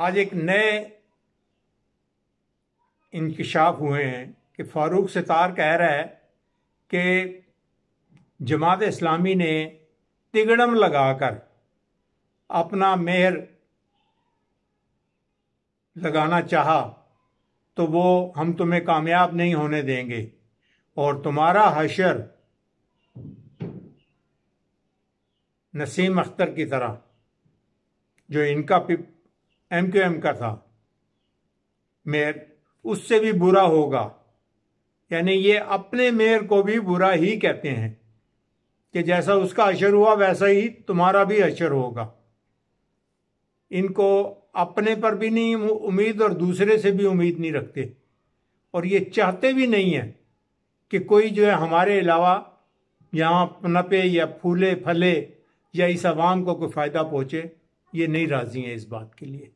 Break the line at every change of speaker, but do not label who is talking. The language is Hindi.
आज एक नए इंकशाफ हुए हैं कि फारूक सितार कह रहा है कि जमात इस्लामी ने तिगड़म लगाकर अपना मेहर लगाना चाहा तो वो हम तुम्हें कामयाब नहीं होने देंगे और तुम्हारा हशर नसीम अख्तर की तरह जो इनका एमक्यूएम का था मेयर उससे भी बुरा होगा यानी ये अपने मेयर को भी बुरा ही कहते हैं कि जैसा उसका अशर हुआ वैसा ही तुम्हारा भी अशर होगा इनको अपने पर भी नहीं उम्मीद और दूसरे से भी उम्मीद नहीं रखते और ये चाहते भी नहीं है कि कोई जो है हमारे अलावा यहाँ पनपे या फूले फले या इस आवाम को कोई फ़ायदा पहुँचे ये नहीं राज़ी हैं इस बात के लिए